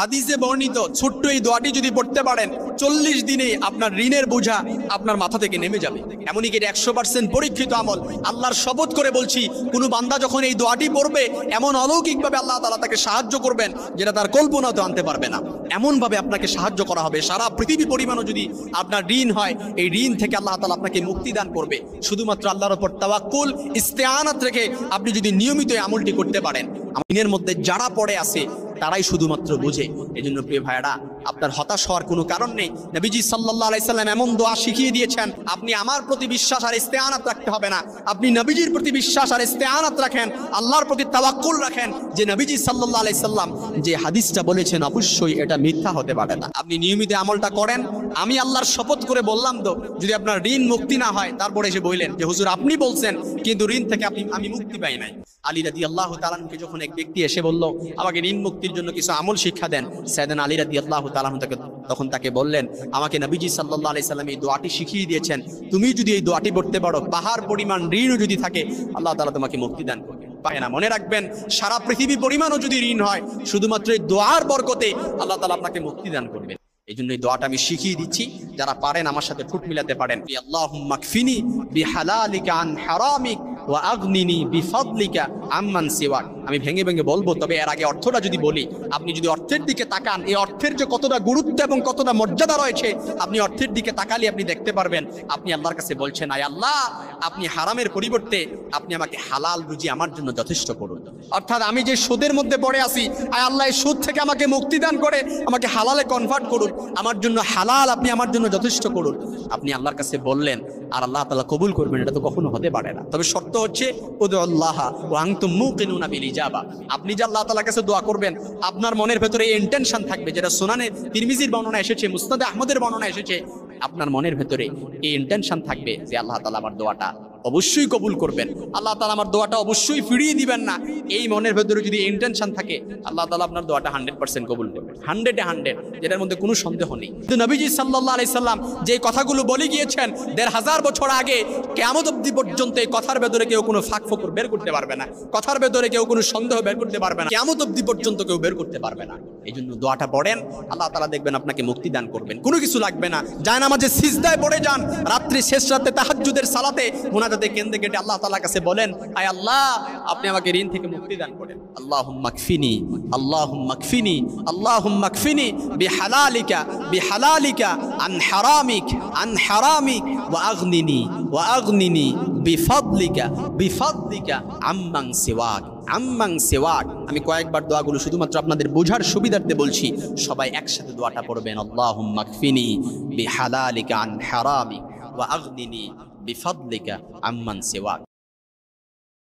হাদিসে বর্ণিত ছোট্ট এই দোয়াটি যদি পড়তে পারেন চল্লিশ দিনে আপনার ঋণের বোঝা আপনার মাথা থেকে নেমে যাবে এমনকি এটা একশো পার্সেন্ট পরীক্ষিত আমল আল্লাহর শপথ করে বলছি কোনো বান্দা যখন এই দোয়াটি পড়বে এমন অলৌকিকভাবে আল্লাহ তালা তাকে সাহায্য করবেন যেটা তার কল্পনাতে আনতে পারবে না এমনভাবে আপনাকে সাহায্য করা হবে সারা পৃথিবী পরিমাণও যদি আপনার ঋণ হয় এই ঋণ থেকে আল্লাহ তালা আপনাকে মুক্তি দান করবে শুধুমাত্র আল্লাহর ওপর তাওয়াক্কুল ইস্তেয়ানাত রেখে আপনি যদি নিয়মিত আমলটি করতে পারেন আমিনের মধ্যে যারা পড়ে আছে তারাই শুধুমাত্র বুঝে এই জন্য প্রিয় ভাইরা আপনার হতাশ হওয়ার কোনো কারণ নেই নবীজি সাল্লাহ আলাইসাল্লাম এমন দোয়া শিখিয়ে দিয়েছেন আপনি আমার প্রতি বিশ্বাস আর ইস্তেহানাত রাখতে হবে না আপনি নবীজির প্রতি বিশ্বাস আর ইস্তেহানাত রাখেন আল্লাহর প্রতি তাবাক্কুল রাখেন যে নবীজি সাল্লাহ আলাইসাল্লাম যে হাদিসটা বলেছেন অবশ্যই এটা মিথ্যা হতে পারে না আপনি নিয়মিত আমলটা করেন আমি আল্লাহর শপথ করে বললাম তো যদি আপনার ঋণ মুক্তি না হয় তারপরে এসে বললেন যে হুজুর আপনি বলছেন কিন্তু ঋণ থেকে আপনি আমি মুক্তি পাই নাই আলী রাদি আল্লাহ তালানকে যখন এক ব্যক্তি এসে বলল আমাকে ঋণ মুক্তির জন্য কিছু আমল শিক্ষা দেন সাইদান আলী রাদি আল্লাহ তালান তাকে তখন তাকে বললেন আমাকে নবীজি সাল্লাহ আলি সাল্লাম এই দোয়াটি শিখিয়ে দিয়েছেন তুমি যদি এই দোয়াটি পড়তে পারো পাহাড় পরিমাণ ঋণও যদি থাকে আল্লাহ তালা তোমাকে মুক্তি দেন পায় না মনে রাখবেন সারা পৃথিবী পরিমাণও যদি ঋণ হয় শুধুমাত্র এই দোয়ার বরকতে আল্লাহ তালা আপনাকে মুক্তি দান করবেন এই জন্য এই দোয়াটা আমি শিখিয়ে দিচ্ছি যারা পারেন আমার সাথে ঠুট মিলাতে পারেন আল্লাহ মাকফিনি বিহালালিক আন হারামিক وأغنني بفضلك আম্মান সেওয়াক আমি ভেঙে ভেঙে বলবো তবে এর আগে অর্থটা যদি বলি আপনি যদি অর্থের দিকে তাকান এই অর্থের যে কতটা গুরুত্ব এবং কতটা মর্যাদা রয়েছে আপনি অর্থের দিকে তাকালে আপনি দেখতে পারবেন আপনি আল্লাহর কাছে বলছেন আয় আল্লাহ আপনি হারামের পরিবর্তে আপনি আমাকে হালাল রুজি আমার জন্য যথেষ্ট করুন অর্থাৎ আমি যে সুদের মধ্যে পড়ে আসি আয় আল্লাহ এই সুদ থেকে আমাকে মুক্তি দান করে আমাকে হালালে কনভার্ট করুন আমার জন্য হালাল আপনি আমার জন্য যথেষ্ট করুন আপনি আল্লাহর কাছে বললেন আর আল্লাহ তালা কবুল করবেন এটা তো কখনো হতে পারে না তবে শর্ত হচ্ছে ওদের আল্লাহ ও আংত তুম মুকিনুনা বিল ইজাবা আপনি যা আল্লাহ তাআলার কাছে দোয়া করবেন আপনার মনের ভেতরে ইন্টেনশন থাকবে যেটা সুনানে তিরমিজির বর্ণনা এসেছে মুসনাদে আহমদের বর্ণনা এসেছে আপনার মনের ভেতরে এই ইন্টেনশন থাকবে যে আল্লাহ তাআলা আমার দোয়াটা অবশ্যই কবুল করবেন আল্লাহ তালা আমার দোয়াটা অবশ্যই ফিরিয়ে দিবেন না এই মনের ভেতরে যদি ইন্টেনশন থাকে আল্লাহ তালা আপনার দোয়াটা হান্ড্রেড পার্সেন্ট কবুল করবেন হান্ড্রেডে হান্ড্রেড যেটার মধ্যে কোনো সন্দেহ নেই কিন্তু নবীজি সাল্লাহ আলি সাল্লাম যে কথাগুলো বলে গিয়েছেন দেড় হাজার বছর আগে কেমন অব্দি পর্যন্ত এই কথার ভেতরে কেউ কোনো ফাঁক ফকর বের করতে পারবে না কথার ভেতরে কেউ কোনো সন্দেহ বের করতে পারবে না কেমন অব্দি পর্যন্ত কেউ বের করতে পারবে না এই জন্য দোয়াটা পড়েন আল্লাহ তালা দেখবেন আপনাকে মুক্তি দান করবেন কোনো কিছু লাগবে না যায় না মাঝে সিজদায় পড়ে যান রাত্রি শেষ রাতে তাহাজুদের সালাতে মোনাজাত ইবাদতে কেন্দ্রে কেটে আল্লাহ তালার কাছে বলেন আয় আল্লাহ আপনি আমাকে ঋণ থেকে মুক্তি দান করেন আল্লাহ মাকফিনি আল্লাহ মাকফিনি আল্লাহ মাকফিনি বিহালালিকা বিহালালিকা আন হারামিক আন হারামিক ওয়াগনিনি ওয়াগনিনি বিফদলিকা বিফদলিকা আম্মাং সিওয়াক আম্মাং সেওয়াক আমি কয়েকবার দোয়াগুলো শুধুমাত্র আপনাদের বোঝার সুবিধার্থে বলছি সবাই একসাথে দোয়াটা পড়বেন আল্লাহ মাকফিনি বিহালালিকা আন হারামিক ওয়াগনিনি بفضلك عمن سواك